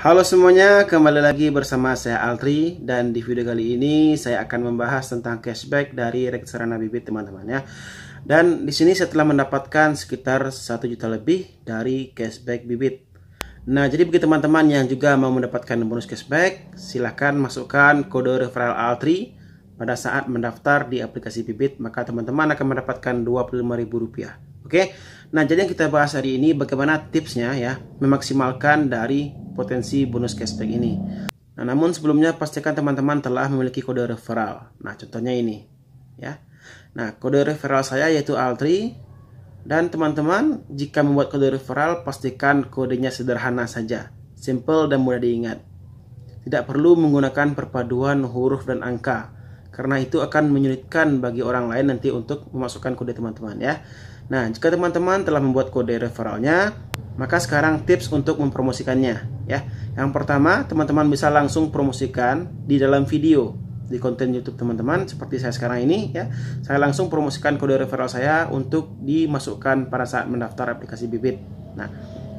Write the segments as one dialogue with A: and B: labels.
A: Halo semuanya, kembali lagi bersama saya Altri dan di video kali ini saya akan membahas tentang cashback dari reksadana bibit teman-teman ya. Dan di sini saya telah mendapatkan sekitar 1 juta lebih dari cashback bibit. Nah, jadi bagi teman-teman yang juga mau mendapatkan bonus cashback, silahkan masukkan kode referral Altri pada saat mendaftar di aplikasi Bibit, maka teman-teman akan mendapatkan Rp25.000. Oke. Nah, jadi yang kita bahas hari ini bagaimana tipsnya ya memaksimalkan dari potensi bonus cashback ini. Nah, namun sebelumnya pastikan teman-teman telah memiliki kode referral. Nah, contohnya ini ya. Nah, kode referral saya yaitu Altri dan teman-teman jika membuat kode referral pastikan kodenya sederhana saja, simple dan mudah diingat. Tidak perlu menggunakan perpaduan huruf dan angka karena itu akan menyulitkan bagi orang lain nanti untuk memasukkan kode teman-teman ya. Nah, jika teman-teman telah membuat kode referralnya, maka sekarang tips untuk mempromosikannya ya. Yang pertama, teman-teman bisa langsung promosikan di dalam video di konten YouTube teman-teman seperti saya sekarang ini ya. Saya langsung promosikan kode referral saya untuk dimasukkan pada saat mendaftar aplikasi Bibit. Nah,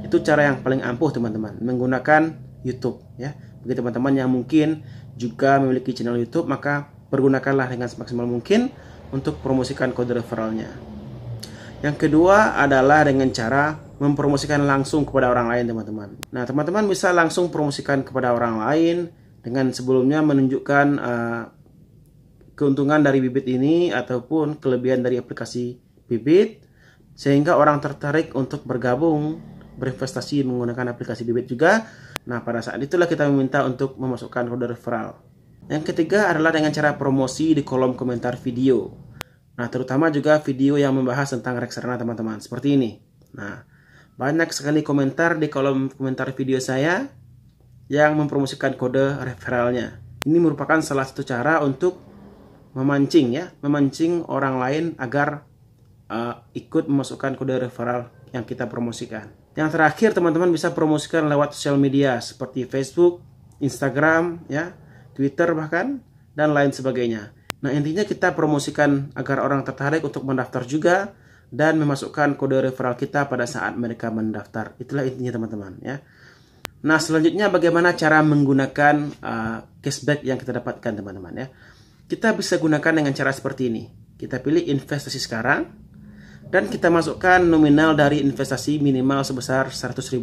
A: itu cara yang paling ampuh teman-teman menggunakan YouTube ya. Bagi teman-teman yang mungkin juga memiliki channel YouTube, maka pergunakanlah dengan semaksimal mungkin untuk promosikan kode referralnya. Yang kedua adalah dengan cara mempromosikan langsung kepada orang lain, teman-teman. Nah, teman-teman bisa langsung promosikan kepada orang lain dengan sebelumnya menunjukkan uh, keuntungan dari bibit ini ataupun kelebihan dari aplikasi bibit sehingga orang tertarik untuk bergabung berinvestasi menggunakan aplikasi bibit juga. Nah, pada saat itulah kita meminta untuk memasukkan kode referral. Yang ketiga adalah dengan cara promosi di kolom komentar video. Nah, terutama juga video yang membahas tentang reksadana teman-teman, seperti ini. Nah, banyak sekali komentar di kolom komentar video saya yang mempromosikan kode referralnya. Ini merupakan salah satu cara untuk memancing ya, memancing orang lain agar uh, ikut memasukkan kode referral yang kita promosikan. Yang terakhir teman-teman bisa promosikan lewat sosial media seperti Facebook, Instagram, ya, Twitter bahkan dan lain sebagainya. Nah intinya kita promosikan agar orang tertarik untuk mendaftar juga dan memasukkan kode referral kita pada saat mereka mendaftar. Itulah intinya teman-teman ya. Nah selanjutnya bagaimana cara menggunakan uh, cashback yang kita dapatkan teman-teman ya. Kita bisa gunakan dengan cara seperti ini. Kita pilih investasi sekarang dan kita masukkan nominal dari investasi minimal sebesar Rp100.000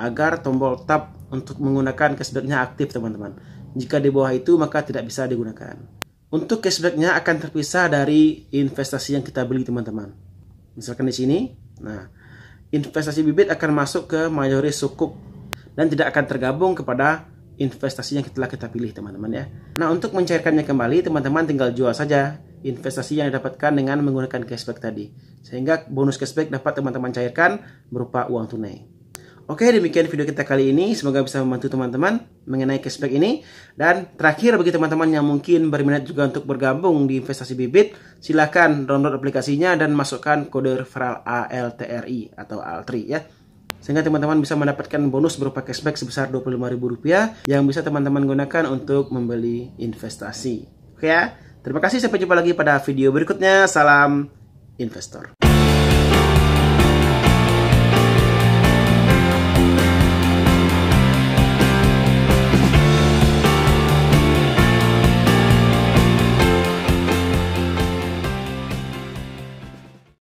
A: agar tombol tab untuk menggunakan cashbacknya aktif teman-teman. Jika di bawah itu maka tidak bisa digunakan. Untuk cashbacknya akan terpisah dari investasi yang kita beli teman-teman. Misalkan di sini, nah investasi bibit akan masuk ke mayoris sukuk dan tidak akan tergabung kepada investasi yang telah kita pilih teman-teman ya. Nah untuk mencairkannya kembali teman-teman tinggal jual saja investasi yang didapatkan dengan menggunakan cashback tadi. Sehingga bonus cashback dapat teman-teman cairkan berupa uang tunai. Oke, demikian video kita kali ini. Semoga bisa membantu teman-teman mengenai cashback ini. Dan terakhir bagi teman-teman yang mungkin berminat juga untuk bergabung di investasi bibit, silahkan download aplikasinya dan masukkan kode referral ALTRI atau ALTRI ya. Sehingga teman-teman bisa mendapatkan bonus berupa cashback sebesar Rp25.000 yang bisa teman-teman gunakan untuk membeli investasi. Oke ya, terima kasih. Sampai jumpa lagi pada video berikutnya. Salam investor.